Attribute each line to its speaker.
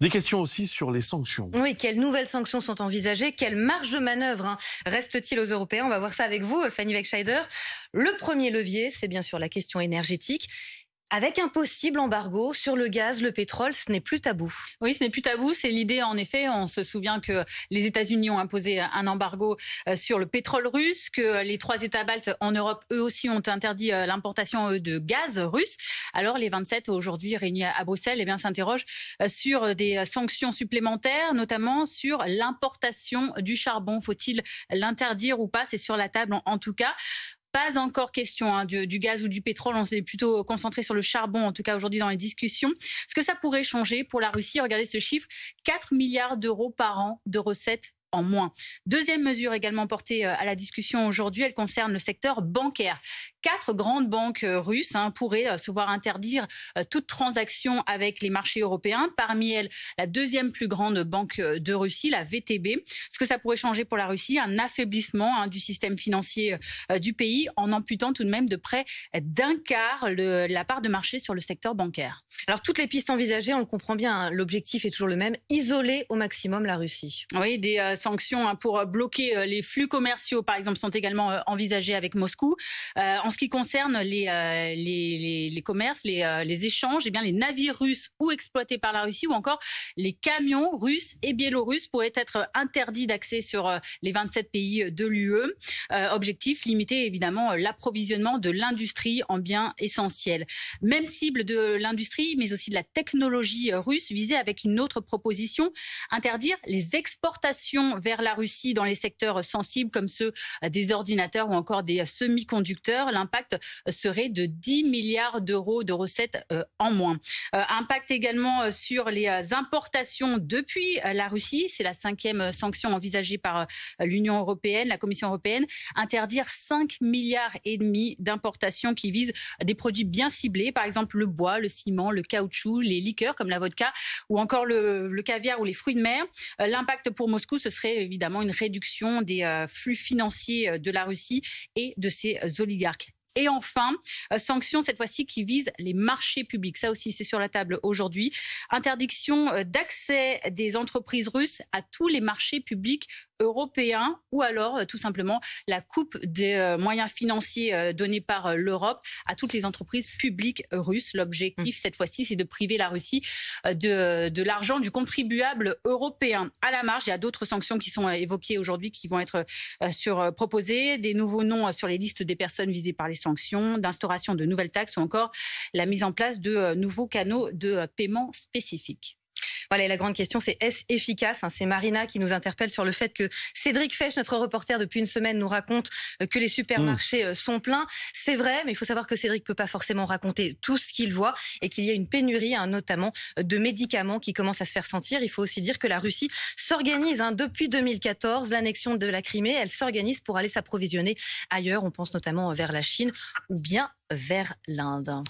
Speaker 1: Des questions aussi sur les sanctions. Oui, quelles nouvelles sanctions sont envisagées Quelle marge de manœuvre hein, reste-t-il aux Européens On va voir ça avec vous, Fanny Wegscheider. Le premier levier, c'est bien sûr la question énergétique. Avec un possible embargo sur le gaz, le pétrole, ce n'est plus tabou.
Speaker 2: Oui, ce n'est plus tabou. C'est l'idée, en effet. On se souvient que les États-Unis ont imposé un embargo euh, sur le pétrole russe, que les trois États baltes en Europe, eux aussi, ont interdit euh, l'importation euh, de gaz russe. Alors, les 27 aujourd'hui réunis à Bruxelles, eh bien, s'interrogent sur des sanctions supplémentaires, notamment sur l'importation du charbon. Faut-il l'interdire ou pas? C'est sur la table, en tout cas pas encore question hein, du, du, gaz ou du pétrole. On s'est plutôt concentré sur le charbon, en tout cas aujourd'hui dans les discussions. Est-ce que ça pourrait changer pour la Russie Regardez ce chiffre 4 milliards d'euros par an de recettes moins. Deuxième mesure également portée euh, à la discussion aujourd'hui, elle concerne le secteur bancaire. Quatre grandes banques euh, russes hein, pourraient euh, se voir interdire toute transaction avec les marchés européens. Parmi elles, la deuxième plus grande banque de Russie, la VTB. Ce que ça pourrait changer pour la Russie, un affaiblissement hein, du système financier du pays en amputant tout de même de près d'un
Speaker 1: quart la part de marché sur le secteur bancaire. Alors toutes les pistes envisagées, on le comprend bien, hein, l'objectif est toujours le même, isoler au maximum la Russie.
Speaker 2: Oui, des sanctions hein, pour euh, bloquer euh, les flux commerciaux, par exemple, sont également euh, envisagées avec Moscou. en ce qui concerne les, les, les, commerces, les, les échanges, et eh bien, les navires russes ou exploités par la Russie ou encore les camions russes et biélorusses pourraient être interdits d'accès sur les 27 pays de l'UE. objectif, limiter évidemment l'approvisionnement de l'industrie en biens essentiels. Même cible de l'industrie, mais aussi de la technologie russe visée avec une autre proposition, interdire les exportations vers la Russie dans les secteurs sensibles comme ceux des ordinateurs ou encore des semi-conducteurs, l'impact serait de 10 milliards d'euros de recettes euh, en moins. Euh, impact également euh, sur les importations depuis la Russie. C'est la cinquième sanction envisagée par l'Union européenne, la Commission européenne. Interdire 5 milliards et demi d'importations qui visent des produits bien ciblés, par exemple le bois, le ciment, le caoutchouc, les liqueurs comme la vodka ou encore le, le caviar ou les fruits de mer. L'impact pour Moscou, ce serait évidemment une réduction des euh, flux financiers euh, de la Russie et de ses oligarques. Et enfin, euh, sanctions cette fois-ci qui visent les marchés publics. Ça aussi, c'est sur la table aujourd'hui. Interdiction euh, d'accès des entreprises russes à tous les marchés publics européens ou alors euh, tout simplement la coupe des moyens financiers donnés par l'Europe à toutes les entreprises publiques russes. L'objectif, mm. cette fois-ci, c'est de priver la Russie de, l'argent du contribuable européen. À la marge, il y a d'autres sanctions qui sont évoquées aujourd'hui qui vont être proposées. Des nouveaux noms sur les listes des personnes visées par les d'instauration de nouvelles
Speaker 1: taxes ou encore la mise en place de euh, nouveaux canaux de euh, paiement spécifiques. Voilà, la grande question, c'est est-ce efficace hein? C'est Marina qui nous interpelle sur le fait que Cédric Fesch, notre reporter depuis une semaine, nous raconte euh, que les supermarchés hmm. euh, sont pleins. C'est vrai, mais il faut savoir que Cédric ne peut pas forcément raconter tout ce qu'il voit et qu'il y a une pénurie, hein, notamment euh, de médicaments qui commencent à se faire sentir. Il faut aussi dire que la Russie s'organise hein, depuis 2014, l'annexion de la Crimée, elle s'organise pour aller s'approvisionner ailleurs. On pense notamment vers la Chine ou bien vers l'Inde.